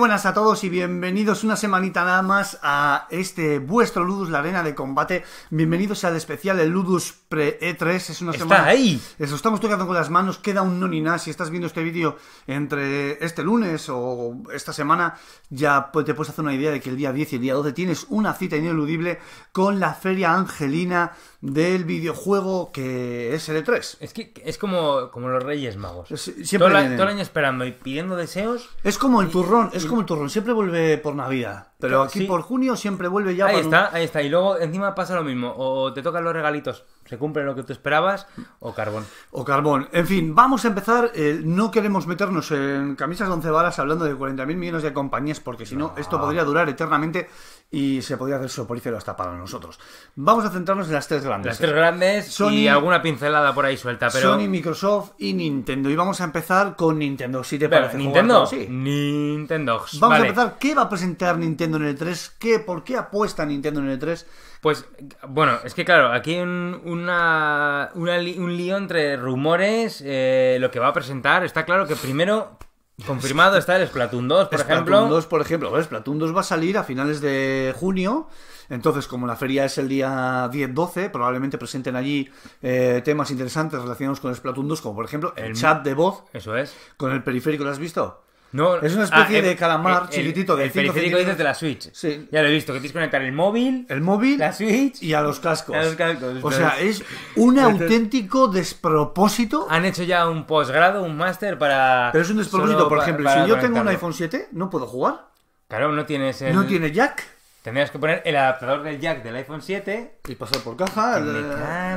buenas a todos y bienvenidos una semanita nada más a este vuestro Ludus, la arena de combate. Bienvenidos al especial el Ludus pre-E3. Es una Está semana. Eso estamos tocando con las manos. Queda un no ni nada. Si estás viendo este vídeo entre este lunes o esta semana, ya te puedes hacer una idea de que el día 10 y el día 12 tienes una cita ineludible con la Feria Angelina del videojuego que es el E3. Es que es como, como los Reyes Magos. siempre todo, el año esperando y pidiendo deseos. Es como el turrón. Es como el turrón, siempre vuelve por Navidad. Pero aquí por junio siempre vuelve ya. Ahí está, ahí está. Y luego encima pasa lo mismo. O te tocan los regalitos, se cumple lo que tú esperabas, o carbón. O carbón. En fin, vamos a empezar. Eh, no queremos meternos en camisas de once balas hablando de 40.000 millones de compañías, porque si no, esto podría durar eternamente y se podría hacer soporífero hasta para nosotros. Vamos a centrarnos en las tres grandes. Las tres grandes y alguna pincelada por ahí suelta, pero... Sony, Microsoft y Nintendo. Y vamos a empezar con Nintendo, si te parece. ¿Nintendo? Sí. Nintendo. Vamos a empezar. ¿Qué va a presentar Nintendo? en el 3? ¿Qué, ¿Por qué apuesta Nintendo en el 3? Pues, bueno, es que claro, aquí hay un, una, lío entre rumores, eh, lo que va a presentar. Está claro que primero confirmado está el Splatoon 2, por ejemplo. Splatoon 2, por ejemplo. Splatoon 2 va a salir a finales de junio. Entonces, como la feria es el día 10-12, probablemente presenten allí eh, temas interesantes relacionados con Splatoon 2, como por ejemplo el, el, chat de voz. Eso es. Con el periférico, ¿lo has visto? es una ah, especie de calamar chiquitito de El periférico dices de la Switch. Ya lo he visto, que tienes que conectar el móvil, el móvil, la Switch y a los cascos. O sea, es un auténtico despropósito. Han hecho ya un posgrado, un máster para. Pero es un despropósito, por ejemplo, si yo tengo un iPhone 7, no puedo jugar. Claro, no tienes No tiene jack. Tendrías que poner el adaptador del jack del iPhone 7 y pasar por caja.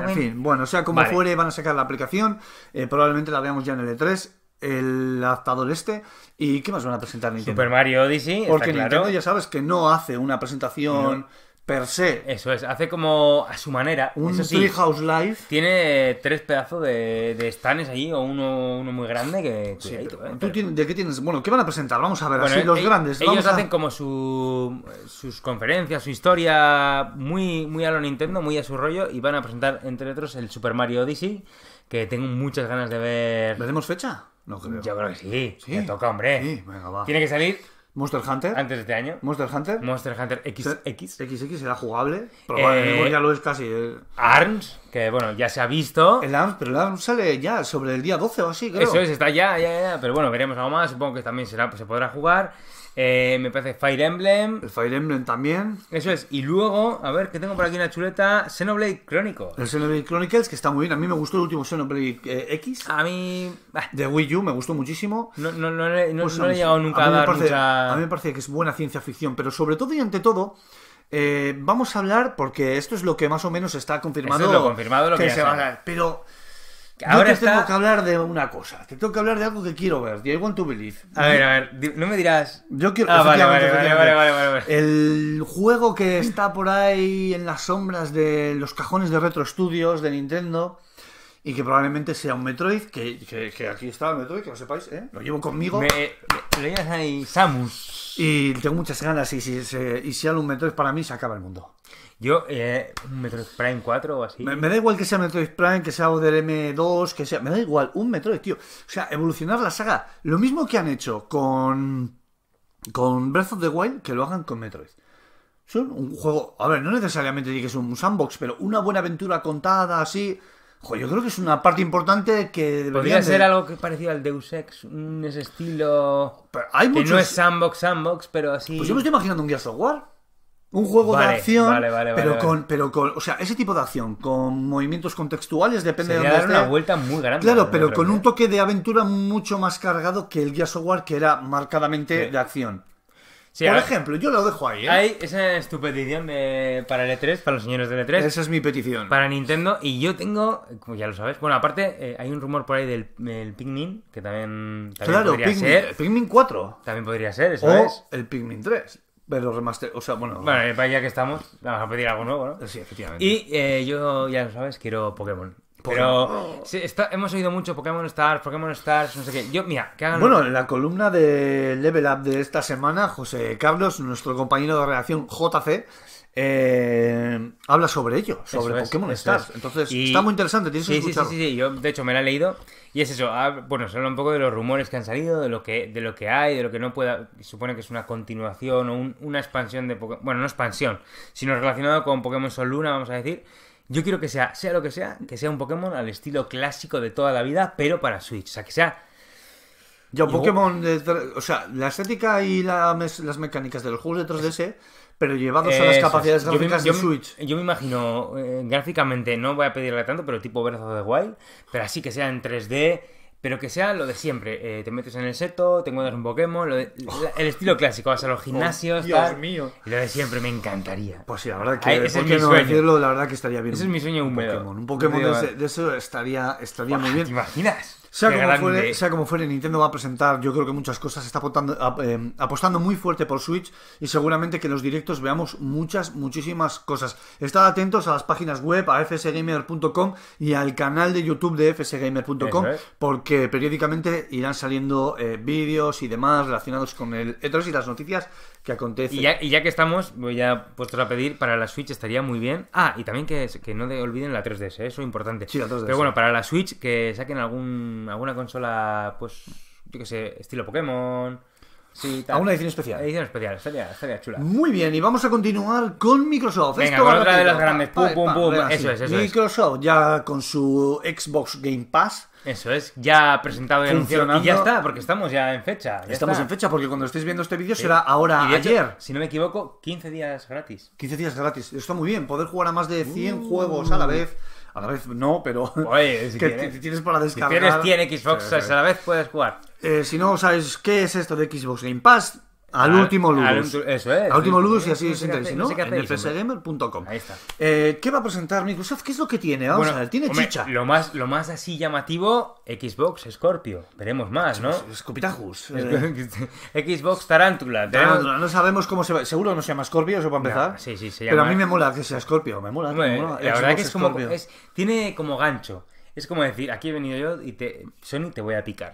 En fin, bueno, o sea, como fuere, van a sacar la aplicación. Eh, probablemente la veamos ya en el E3 el adaptador este. ¿Y qué más van a presentar Nintendo? Super Mario Odyssey. Porque Nintendo ya sabes que no hace una presentación. Per se. Eso es, hace como a su manera. Un Eso Live. Tiene tres pedazos de, de stands allí, o uno, muy grande que... ¿De qué tienes? Bueno, ¿qué van a presentar? Vamos a ver, los e-, grandes. Ellos hacen como su, sus conferencias, su historia, muy, muy a lo Nintendo, muy a su rollo, y van a presentar, entre otros, el Super Mario Odyssey, que tengo muchas ganas de ver... hacemos fecha? No creo. Yo creo que sí. Sí. toca, hombre. Sí, venga, va. Tiene que salir Monster Hunter. antes de este año. Monster Hunter. Monster Hunter XX. XX será jugable. Probablemente eh, ya lo es casi. Eh. ARMS, que bueno, ya se ha visto. El ARMS, pero el ARMS sale ya sobre el día 12 o así, creo. Eso es, está ya, ya, ya. Pero bueno, veremos algo más. Supongo que también será, se podrá jugar. Eh, me parece Fire Emblem. El Fire Emblem también. Eso es. Y luego, a ver, que tengo por aquí una chuleta. Xenoblade Chronicles. El Xenoblade Chronicles, que está muy bien. A mí me gustó el último Xenoblade eh, X. A mí. De Wii U me gustó muchísimo. No, no, pues le, he llegado nunca a, dar A mí me parece que es buena ciencia ficción, pero sobre todo y ante todo. Eh, vamos a hablar, porque esto es lo que más o menos está confirmado. lo confirmado lo que, se va a Pero Ahora te tengo que hablar de una cosa, te tengo que hablar de algo que quiero ver, I want to believe. A ver, a ver, no me dirás. Yo quiero. Ah, vale, vale, vale, vale, El juego que está por ahí en las sombras de los cajones de Retro Studios de Nintendo y que probablemente sea un Metroid, que, que, aquí está el Metroid, que lo sepáis, ¿eh? lo llevo conmigo. Me, ahí, Samus. Y tengo muchas ganas, y si, y si hay un Metroid para mí, se acaba el mundo. Yo, eh, un Metroid Prime 4 o así. Me, da igual que sea Metroid Prime, que sea del M2, que sea. Me da igual, un Metroid, tío. O sea, evolucionar la saga. Lo mismo que han hecho con. Con Breath of the Wild, que lo hagan con Metroid. Son un juego. A ver, no necesariamente tiene que es un sandbox, pero una buena aventura contada así. Joder, yo creo que es una parte importante que Podría ser algo que parecido al Deus Ex, ese estilo. Pero hay que no es sandbox, sandbox, pero así. Pues yo me estoy imaginando un Gears of War. Un juego de acción, pero, con, pero con. O sea, ese tipo de acción, con movimientos contextuales, depende de dónde dar una vuelta muy grande. Claro, pero con un toque de aventura mucho más cargado que el Gears War, que era marcadamente de acción. Por ejemplo, yo lo dejo ahí. ¿eh? esa es tu petición para el E3, para los señores del E3. Esa es mi petición. Para Nintendo. Y yo tengo, como ya lo sabes, bueno, aparte eh, hay un rumor por ahí del Pikmin, que también, claro, podría ser. Pikmin 4. También podría ser, eso El Pikmin 3. Pero remaster, o sea, bueno. Vale, para ya que estamos, vamos a pedir algo nuevo, ¿no? Sí, efectivamente. Y eh, yo, ya lo sabes, quiero Pokémon. Pero hemos oído mucho Pokémon Stars, Pokémon Stars, no sé qué. Yo, mira, que hagan. Bueno, en la columna de Level Up de esta semana, José Carlos, nuestro compañero de redacción JC, eh, habla sobre ello, sobre Pokémon Entonces, está muy interesante, tienes que escucharlo. Sí, sí, de hecho me la he leído y es eso. Ah, bueno, se habla un poco de los rumores que han salido, de lo que, de lo que hay, de lo que no pueda. Supone que es una continuación o una expansión de Pokémon. Bueno, no expansión, sino relacionado con Pokémon Sol Luna, vamos a decir. Yo quiero que sea, sea lo que sea, que sea un Pokémon al estilo clásico de toda la vida, pero para Switch. O sea, que sea ya, Pokémon. o sea, la estética y las mecánicas Del los juegos de 3 pero llevados a las capacidades gráficas de Switch. Yo me imagino, eh, gráficamente no voy a pedirle tanto, pero tipo Breath de Wild, pero así que sea en 3D, pero que sea lo de siempre. Eh, te metes en el seto, te encuentras un Pokémon, el estilo clásico, vas a los oh, gimnasios. Dios mío. lo de siempre me encantaría. Pues sí, la verdad que. ese es mi no sueño. la verdad que estaría bien. Ese es mi sueño, un, Pokémon. Un Pokémon de, eso estaría, estaría muy bien. ¿Te imaginas? Sea como, fuere, sea como, Nintendo va a presentar, yo creo que muchas cosas, está apostando, em, apostando, muy fuerte por Switch y seguramente que en los directos veamos muchas, muchísimas cosas. Estad atentos a las páginas web, a fsgamer.com y al canal de YouTube de fsgamer.com porque periódicamente irán saliendo eh, vídeos y demás relacionados con el E3 y las noticias que acontecen. Y ya, que estamos, voy a puestos a pedir, para la Switch estaría muy bien. Ah, y también que, que no de, olviden la 3DS, eso es importante. Sí, Pero bueno, para la Switch que saquen algún alguna consola, pues, yo qué sé, estilo Pokémon. Sí, tal. una edición especial. Edición especial, estaría, estaría chula. Muy bien, y vamos a continuar con Microsoft. Venga, Esto otra de las grandes. Pum, pum, pum. Eso es, eso Microsoft, ya con su Xbox Game Pass eso es, ya presentado y anunciado y ya está, porque estamos ya en fecha. estamos en fecha, porque cuando estéis viendo este vídeo será ahora, ayer. Si no me equivoco, 15 días gratis. 15 días gratis, está muy bien, poder jugar a más de 100 uh. juegos a la vez a la vez no, pero Oye, si que tienes, tienes, para descargar. Si tienes 100 Xbox a la vez puedes jugar. Eh, si no sabes qué es esto de Xbox Game Pass, al, último Ludus. eso es. Al último Ludus y así es interesante ¿no? en el Ahí está. Eh, ¿Qué va a presentar Microsoft? ¿Qué es lo que tiene? Vamos a ver, tiene chicha. Lo más, lo más así llamativo, Xbox Scorpio. Veremos más, ¿no? Scopitajus eh. Xbox Tarántula. Tarántula. No sabemos cómo se va. Seguro no se llama Scorpio, eso para empezar. sí, sí, se llama... Pero a mí me mola que sea Scorpio, me mola. La verdad que es como... tiene como gancho. Es como decir, aquí he venido yo y te, Sony te voy a picar.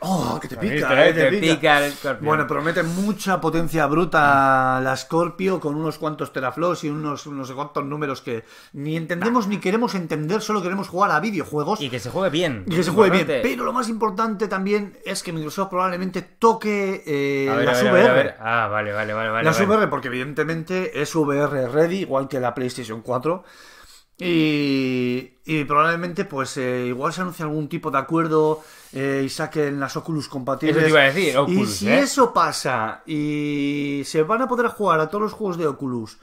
¡Oh, que te ¿eh? Eh, pica! el Bueno, promete mucha potencia bruta mm. la Scorpio con unos cuantos teraflops y unos no sé números que ni entendemos ni queremos entender, solo queremos jugar a videojuegos. Y que se juegue bien. Y que se juegue bien. Pero lo más importante también es que Microsoft probablemente toque eh, la VR. Ah, vale, vale, vale. Las VR, porque evidentemente es VR ready, igual que la PlayStation 4. Y, probablemente, pues, eh, igual se anuncia algún tipo de acuerdo eh, y saquen las Oculus compatibles. Eso iba a decir, Oculus, Y si ¿eh? eso pasa y se van a poder jugar a todos los juegos de Oculus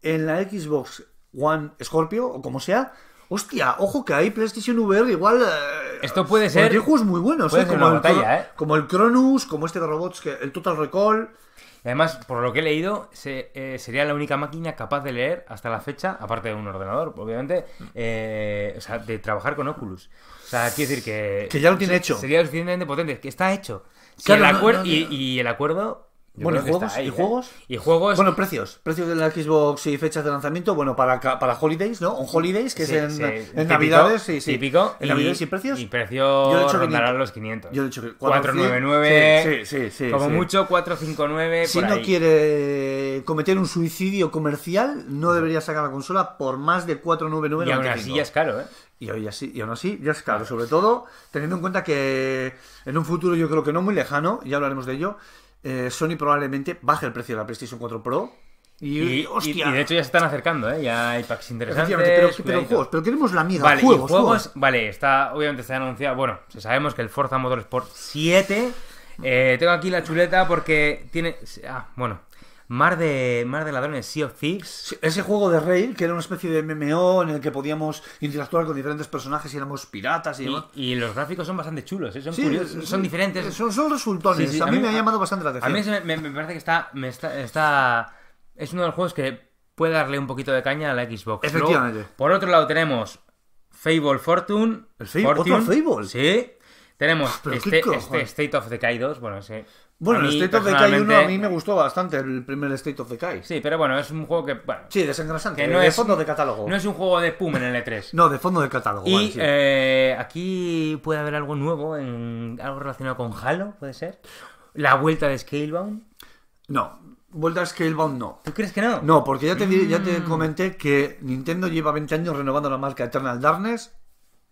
en la Xbox One Scorpio o como sea, hostia, ojo que hay PlayStation VR igual. Esto puede ser. Hay juegos muy buenos, como, el, como el Cronus, como este de robots, que, el Total Recall. Además, por lo que he leído, eh, sería la única máquina capaz de leer hasta la fecha, aparte de un ordenador, obviamente, eh, o sea, de trabajar con Oculus. O sea, quiere decir que... Que ya lo tiene hecho. Sería suficientemente potente, que está hecho. el y el acuerdo bueno, ¿y ¿eh? juegos? ¿y, juegos? Bueno, precios. Precios de la Xbox y fechas de lanzamiento. Bueno, para, Holidays, ¿no? Un Holidays, que es en, Navidades. Sí, Típico. y, precios? Y precios rondarán los 500. Yo he dicho que 499. Sí, sí, sí. Como mucho, 459. Si no quiere cometer un suicidio comercial, no debería sacar la consola por más de 499. Y aún así ya es caro, ¿eh? Y, hoy y aún así, ya es caro. Sobre todo, teniendo en cuenta que en un futuro, yo creo que no muy lejano, ya hablaremos de ello eh, Sony probablemente baje el precio de la PlayStation 4 Pro. Y, hostia. y, de hecho ya se están acercando, ¿eh? ya hay packs interesantes. Pero, juegos, pero queremos la mierda. Vale, juegos, juegos, Vale, está, obviamente está anunciado. Bueno, sabemos que el Forza Motorsport 7. Eh, tengo aquí la chuleta porque tiene. Ah, bueno, Mar de, Mar de Ladrones, Sea of Thieves. ese juego de Rail, que era una especie de MMO en el que podíamos interactuar con diferentes personajes y éramos piratas y, los gráficos son bastante chulos, ¿eh? son, diferentes. Son, son resultones, a, mí, me ha llamado bastante la atención. A mí me, parece que está, está, Es uno de los juegos que puede darle un poquito de caña a la Xbox. Efectivamente. por otro lado, tenemos Fable Fortune. Fable? Fortune, Sí. Tenemos ah, este, este, State of the Kaidos. bueno, sí. Bueno, el State of Decay 1 a mí me gustó bastante, el primer State of Decay. Sí, pero bueno, es un juego que. sí, desengrasante. de fondo de catálogo. No es un juego de Pum en el E3. no, de fondo de catálogo. Y eh, aquí puede haber algo nuevo, en, algo relacionado con Halo, puede ser. La vuelta de Scalebound. No, vuelta a Scalebound no. ¿Tú crees que no? No, porque ya te, ya te mm. comenté que Nintendo lleva 20 años renovando la marca Eternal Darkness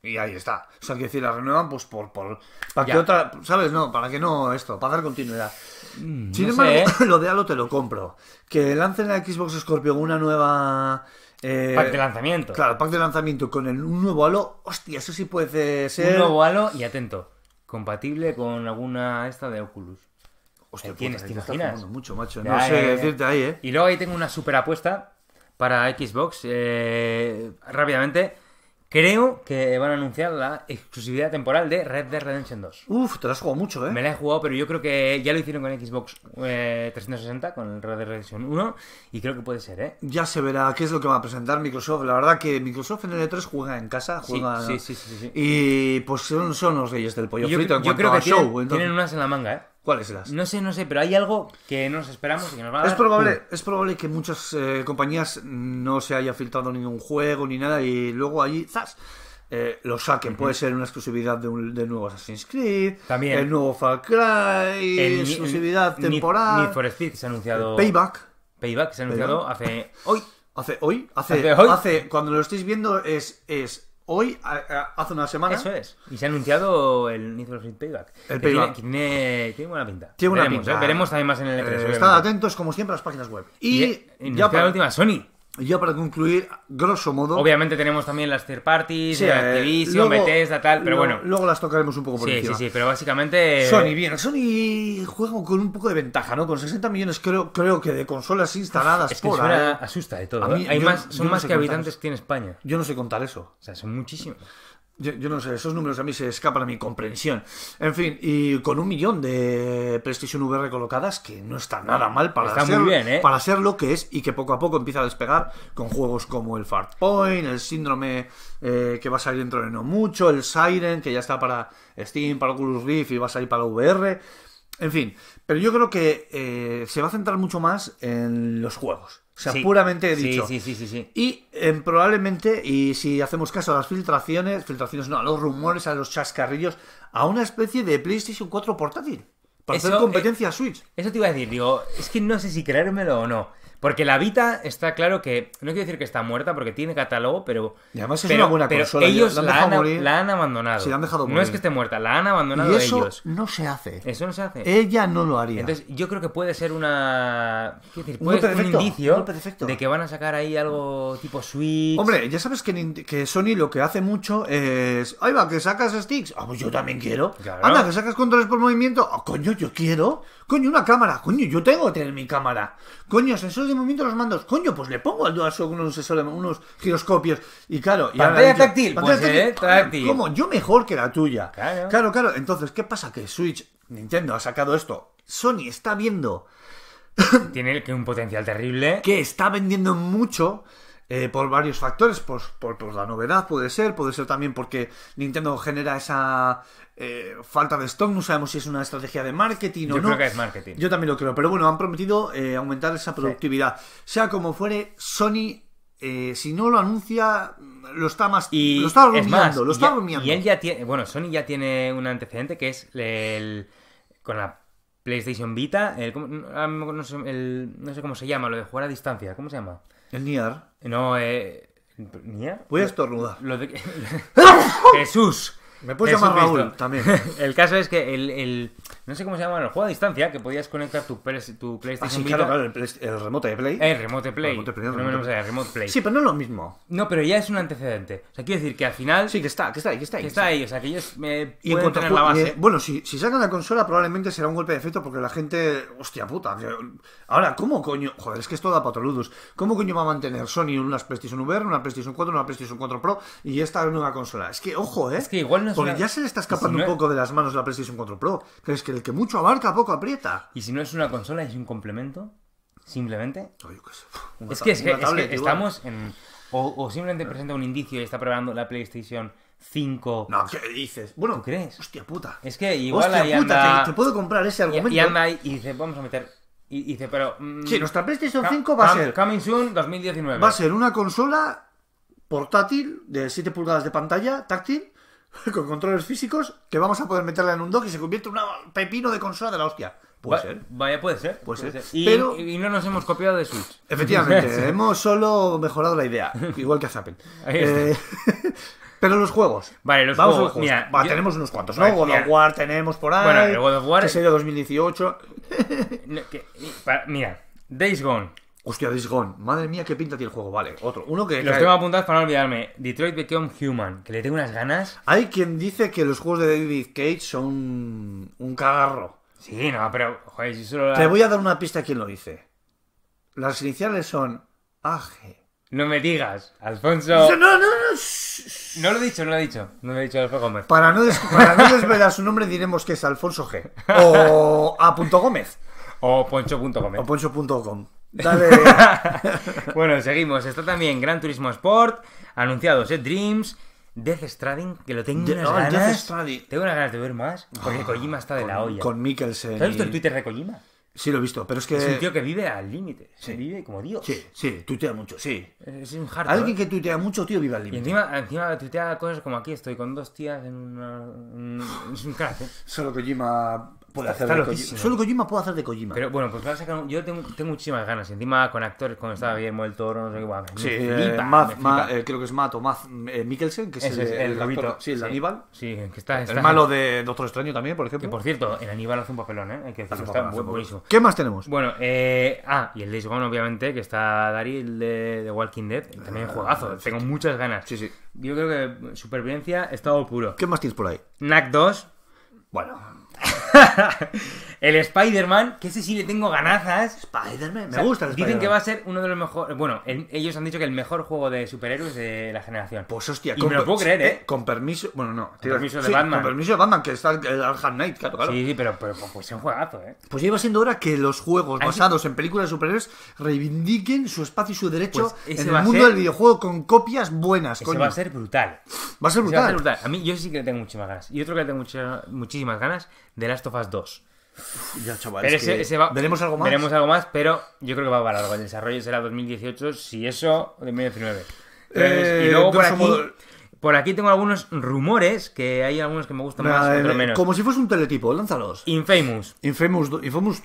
y ahí está. O sea, que decir, la renuevan pues por... por para que otra... ¿Sabes? No, para que no esto, para dar continuidad. Mm, Sin embargo, ¿eh? lo de Halo te lo compro. Que lancen la Xbox Scorpio una nueva... Eh, pack de lanzamiento. Claro, pack de lanzamiento con el, nuevo halo. Hostia, eso sí puede ser. Un nuevo halo y atento. Compatible con alguna esta de Oculus. Hostia, eh, tienes, ¿te imaginas? Mucho, macho. no sé decirte ahí, ¿eh? Y luego ahí tengo una super apuesta para Xbox. Eh, rápidamente. Creo que van a anunciar la exclusividad temporal de Red Dead Redemption 2. Uf, te la has jugado mucho, ¿eh? Me la he jugado, pero yo creo que ya lo hicieron con Xbox 360, eh, con Red Dead Redemption 1, y creo que puede ser, ¿eh? Ya se verá qué es lo que va a presentar Microsoft. La verdad que Microsoft en el E3 juega en casa, juega... Sí, sí, sí. Y pues son, son, los reyes del pollo frito en cuanto creo que a show. Tienen unas en la manga, ¿eh? ¿Cuáles es las? No sé, no sé, pero hay algo que nos esperamos y que nos va a dar... Es probable, es probable que muchas eh, compañías no se haya filtrado ningún juego ni nada y luego allí, ¡zas! Eh, lo saquen. Puede ser una exclusividad de un nuevo Assassin's Creed, También. el nuevo Far Cry, exclusividad temporal. Need for Speed se ha anunciado. Payback. Payback se ha anunciado hace hoy. Hace hoy, hace, ¿Hace cuando lo estéis viendo es, es hoy, hace una semana. Eso es. Y se ha anunciado el Need for Speed Payback. El payback. Tiene, buena pinta. Tiene buena veremos, pinta. ¿eh? veremos también más en el e eh, estad atentos, como siempre, a las páginas web. Y, ya para la última, Sony. Y ya para concluir, grosso modo. Obviamente tenemos también las third parties, eh, Activision, luego, Bethesda, tal, pero bueno. Luego las tocaremos un poco por sí, encima. Sí, sí, sí, pero básicamente. Sony, bien, Sony juega con un poco de ventaja, ¿no? Con 60 millones, creo, creo que de consolas instaladas es por. ahora. Asusta de todo. ¿eh? Hay más, son más que habitantes que tiene España. Yo no sé contar eso. O sea, son muchísimos. Yo, no sé, esos números a mí se escapan a mi comprensión. En fin, y con un millón de PlayStation VR colocadas, que no está nada mal para, ser, ¿eh? para ser lo que es y que poco a poco empieza a despegar con juegos como el Fart Point, el Síndrome eh, que va a salir dentro de no mucho, el Siren que ya está para Steam, para Oculus Rift y va a salir para la VR. En fin, pero yo creo que eh, se va a centrar mucho más en los juegos. O sea, puramente he dicho. Sí, sí, sí, sí. Y em, probablemente, y si hacemos caso a las filtraciones, filtraciones no, a los rumores, a los chascarrillos, a una especie de PlayStation 4 portátil. Para hacer eh, competencia a Switch. Eso te iba a decir, digo, es que no sé si creérmelo o no. Porque la Vita está claro que. No quiero decir que está muerta porque tiene catálogo, pero. además es una buena Ellos la, han, abandonado. No es que esté muerta, la han abandonado eso ellos. No se hace. Eso no se hace. Ella no lo haría. Entonces, yo creo que puede ser una. Quiero decir, puede ser un indicio de que van a sacar ahí algo tipo Switch. Hombre, ya sabes que, que Sony lo que hace mucho es. Ahí va, que sacas sticks. Ah, pues yo también quiero. Anda, que sacas controles por movimiento. Ah, coño, yo quiero. Coño, una cámara. Coño, yo tengo que tener mi cámara. Coño, eso de movimiento los mandos. Coño, pues le pongo al DualShock unos, giroscopios. Y claro, y pantalla táctil, pues, eh, ¿Cómo? Yo mejor que la tuya. Claro. claro, Entonces, ¿qué pasa? Que Switch, Nintendo ha sacado esto. Sony está viendo. Tiene un potencial terrible. Que está vendiendo mucho. Eh, por varios factores, por, la novedad puede ser, puede ser también porque Nintendo genera esa eh, falta de stock, no sabemos si es una estrategia de marketing o no. Yo creo que es marketing. Yo también lo creo, pero bueno, han prometido eh, aumentar esa productividad. Sea como fuere, Sony si no lo anuncia, lo está más. Y lo está lo está ya, Y él ya tiene. Bueno, Sony ya tiene un antecedente que es el. con la PlayStation Vita, ah, no, sé, no sé cómo se llama, lo de jugar a distancia, ¿cómo se llama? El NIAR. No, eh. ¿Mía? Voy a estornudar. Lo de... Jesús, me puedes llamar Raúl también. el caso es que el, No sé cómo se llama el juego a distancia, que podías conectar tu, tu ah, PlayStation. Ah, sí, claro, claro, el, remote de Play. El remote Play. Sí, pero no es lo mismo. No, pero ya es un antecedente. O sea, quiero decir que al final. Sí, que está, que está ahí, que está ahí. Que está ahí, o sea, que ellos me eh, pueden tener la eh, base. bueno, si, si sacan la consola, probablemente será un golpe de efecto porque la gente. Hostia puta. Ahora, ¿cómo coño? Joder, es que esto da patoludos ¿Cómo coño va a mantener Sony unas PlayStation VR, una PlayStation 4, una PlayStation 4 Pro y esta nueva consola? Es que, ojo, eh. Es que igual no porque ya se le está escapando un poco de las manos la PlayStation 4 Pro. crees es que el que mucho abarca, poco aprieta. Y si no es una consola, es un complemento. Simplemente. es que, estamos en. O, simplemente presenta un indicio y está probando la PlayStation 5. No, ¿qué dices? Bueno, crees? Hostia puta. Es que igual hostia puta, te, puedo comprar ese argumento. Y, anda ahí y dice, vamos a meter y dice, pero. si mm, sí, nuestra PlayStation 5 va a ser. Coming soon 2019. Va a ser una consola portátil de 7 pulgadas de pantalla, táctil, con controles físicos que vamos a poder meterla en un dock y se convierte en un pepino de consola de la hostia. Puede ser. Vaya, puede ser. Puede, ser. Y, y, no nos hemos copiado de Switch. Efectivamente, hemos solo mejorado la idea, igual que a Zappen eh, pero los juegos. Vale, los juegos. Va, tenemos unos cuantos, ¿no? Vale, of War tenemos por ahí. Bueno, el God of War. Que es... 2018. mira, Days Gone. Hostia, disgon, Madre mía, qué pinta tiene el juego. Vale, otro. Uno que. Los tengo apuntados para no olvidarme. Detroit Become Human, que le tengo unas ganas. Hay quien dice que los juegos de David Cage son un cagarro. Sí, no, pero. Joder, si solo. Te voy a dar una pista a quien lo dice. Las iniciales son AG. No me digas, Alfonso. No, no, no. No lo he dicho, no lo he dicho. No lo he dicho Alfonso Gómez. Para no, desvelar su nombre, diremos que es Alfonso G. O A. Gómez. O Poncho.gómez. O Poncho.com. Dale. bueno, seguimos. Está también Gran Turismo Sport, anunciado Set eh, Dreams, Death Stranding, que lo tengo de unas oh, ganas. Tengo unas ganas de ver más, porque ah, Kojima está de la olla. Con Mikkelsen. ¿Has visto el Twitter de Kojima? Sí, lo he visto, pero es que... Es un tío que vive al límite, se vive como Dios. Sí, sí, tuitea mucho, sí. Es un hardcore. Alguien que tuitea mucho, tío, vive al límite. Y encima, tuitea cosas como aquí estoy con dos tías en una... Es un crack, ¿eh? Solo Kojima Solo Kojima puede hacer de Kojima. Pero bueno, pues yo tengo, muchísimas ganas. Encima con actores cuando estaba Guillermo el Toro, no sé qué. Bueno, eh, eh, creo que es Mato, Maz eh, Mikkelsen, que es, el, el, Sí, el Aníbal. Sí, que está, está, El malo de Doctor Extraño también, por ejemplo. Que por cierto, el Aníbal hace un papelón, ¿eh? Que está muy buenísimo. ¿Qué más tenemos? Bueno, eh, ah, y el Days Gone, obviamente, que está Daryl de, Walking Dead. También ah, juegazo. tengo muchas ganas. Sí, sí. Yo creo que supervivencia, estado puro. ¿Qué más tienes por ahí? Knack 2. Bueno. el Spider-Man, que ese sí le tengo ganazas. Spider-Man, me gusta el Dicen que va a ser uno de los mejores. Bueno, ellos han dicho que el mejor juego de superhéroes de la generación. Pues hostia, y con, me lo puedo creer, eh, ¿eh? Con permiso. Bueno, no. Con permiso de Batman. Con permiso de Batman, que está el, el Knight, claro, claro. Sí, sí, pero, pues, pues es un juegazo, ¿eh? Pues iba siendo hora que los juegos basados en películas de superhéroes reivindiquen su espacio y su derecho pues en el mundo del videojuego con copias buenas, coño. va a ser brutal. Va a ser brutal. Va a ser brutal. A mí yo sí que le tengo muchísimas ganas. Y otro que le tengo muchísimas ganas, de Last of dos Ya, chaval, ese, va, ¿Veremos algo más? Veremos algo más, pero yo creo que va para algo El desarrollo será 2018, si eso, 2019. y eh, luego por aquí, por aquí tengo algunos rumores, que hay algunos que me gustan más, eh, otros menos. Como si fuese un teletipo, lánzalos. Infamous. Infamous. Infamous,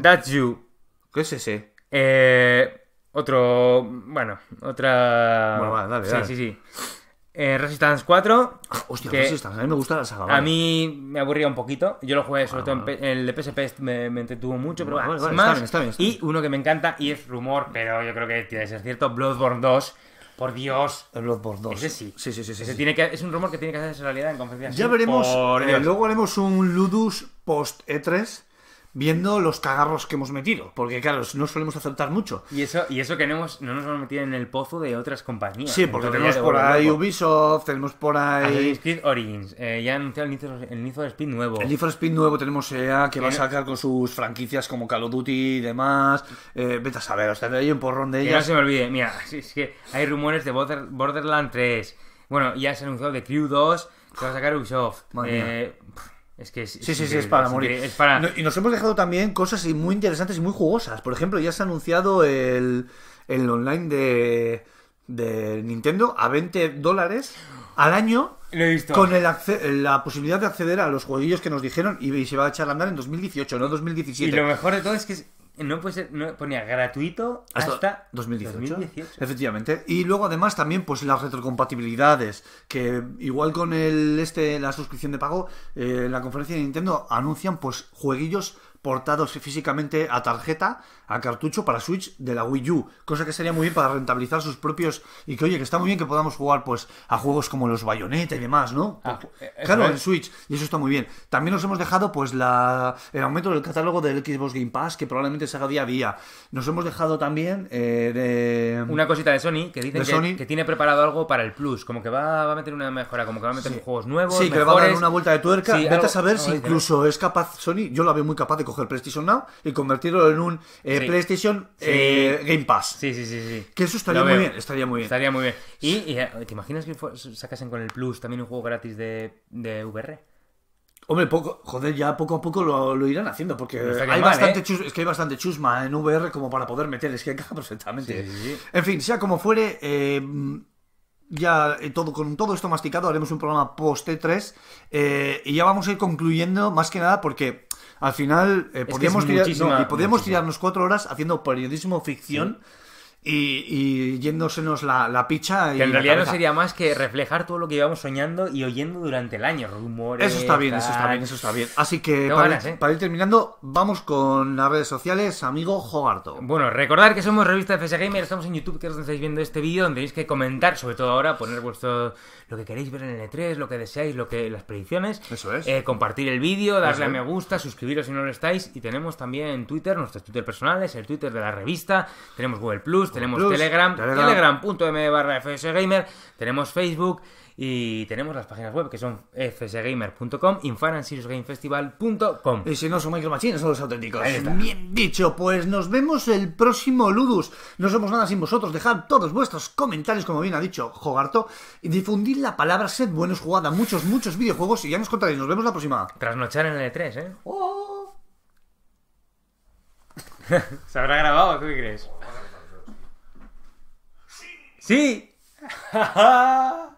That's You. ¿Qué es ese? Eh, otro... Bueno, otra... Bueno, vale, dale, sí, sí, sí. Eh, Resistance 4. Hostia, Resistance, a mí me gusta la saga. A mí me aburría un poquito. Yo lo jugué sobre todo en el de PSP, este me, entretuvo mucho, pero Está bien, está bien, Y uno que me encanta y es rumor, pero yo creo que tiene que ser cierto: Bloodborne 2. Por Dios. Bloodborne 2. Ese sí. Sí, sí, sí. es un rumor que tiene que hacerse realidad en conferencias. Ya veremos. Eh, luego haremos un Ludus post E3 viendo los cagarros que hemos metido, porque claro, no solemos aceptar mucho. Y eso, y eso que no, hemos, no nos hemos metido en el pozo de otras compañías. Sí, porque tenemos por ahí Ubisoft, tenemos por ahí... Assassin's Origins, eh, ya anunciado el inicio for, el Speed nuevo. El inicio for Speed nuevo tenemos EA, que va a sacar con sus franquicias como Call of Duty y demás. Eh, vete a saber, hasta sea, ahí un porrón de ellas. Ya no se me olvide, mira, es que hay rumores de Border, Borderland 3. Bueno, ya se ha anunciado de Crew 2, que va a sacar Ubisoft. eh, es que sí, sí, sí, es para morir. y nos hemos dejado también cosas muy interesantes y muy jugosas. Por ejemplo, ya se ha anunciado el, online de, de Nintendo a 20 dólares al año. Con la posibilidad de acceder a los jueguillos que nos dijeron y, se va a echar a andar en 2018, no 2017. Y lo mejor de todo es que no, pues no ponía gratuito hasta, 2018. Efectivamente. Y luego además también pues las retrocompatibilidades, que igual con el este la suscripción de pago, eh, la conferencia de Nintendo anuncian pues jueguillos portados físicamente a tarjeta, a cartucho para Switch de la Wii U, cosa que sería muy bien para rentabilizar sus propios y que oye, que está muy bien que podamos jugar pues a juegos como los Bayonetta y demás, ¿no? Ah, pues, eh, claro, en Switch y eso está muy bien. También nos hemos dejado pues la el aumento del catálogo del Xbox Game Pass que probablemente se haga día a día. Nos hemos dejado también eh, de una cosita de Sony que dicen que, que, tiene preparado algo para el Plus, como que va, a meter una mejora, como que va a meter juegos nuevos, Sí, que va a dar una vuelta de tuerca, vete a saber si incluso es capaz Sony, yo la veo muy capaz de el PlayStation Now y convertirlo en un eh, PlayStation eh, Game Pass. Sí, sí, sí, sí. Que eso estaría muy bien, estaría muy bien. Estaría muy bien. ¿Y, eh, te imaginas que sacasen con el Plus también un juego gratis de, VR? Hombre, poco, joder, ya poco a poco lo, irán haciendo, porque hay, bastante es que hay bastante chusma en VR como para poder meter, es que encaja perfectamente. En fin, sea como fuere, ya todo, con todo esto masticado haremos un programa post e T3 y ya vamos a ir concluyendo más que nada porque al final, eh, podríamos, y podríamos tirarnos cuatro horas haciendo periodismo ficción y, yéndosenos la, la picha. que en realidad no sería más que reflejar todo lo que llevamos soñando y oyendo durante el año, rumores. Eso está bien, eso está bien, eso está bien. Así que ¿eh? para, ir terminando, vamos con las redes sociales, amigo Jogarto. Bueno, recordar que somos revista de Gamer, estamos en YouTube, que es estáis viendo este vídeo, donde tenéis que comentar, sobre todo ahora, poner vuestro lo que queréis ver en el E3, lo que deseáis, lo que las predicciones. Eso es. Eh, compartir el vídeo, darle a me gusta, suscribiros si no lo estáis. Y tenemos también en Twitter, nuestros Twitter personales, el Twitter de la revista, tenemos Google Plus tenemos Telegram, telegram.m barra fsgamer, tenemos Facebook y tenemos las páginas web que son fsgamer.com, infanandsiriusgamefestival.com. Y si no son Micro son los auténticos. Bien dicho, pues nos vemos el próximo Ludus. No somos nada sin vosotros. Dejad todos vuestros comentarios, como bien ha dicho Jogarto. Y difundid la palabra, sed buenos, jugada muchos, muchos videojuegos y ya nos contaréis. Nos vemos la próxima. Trasnochar en el E3, ¿eh? Oh. Se habrá grabado, ¿tú qué crees? Sí.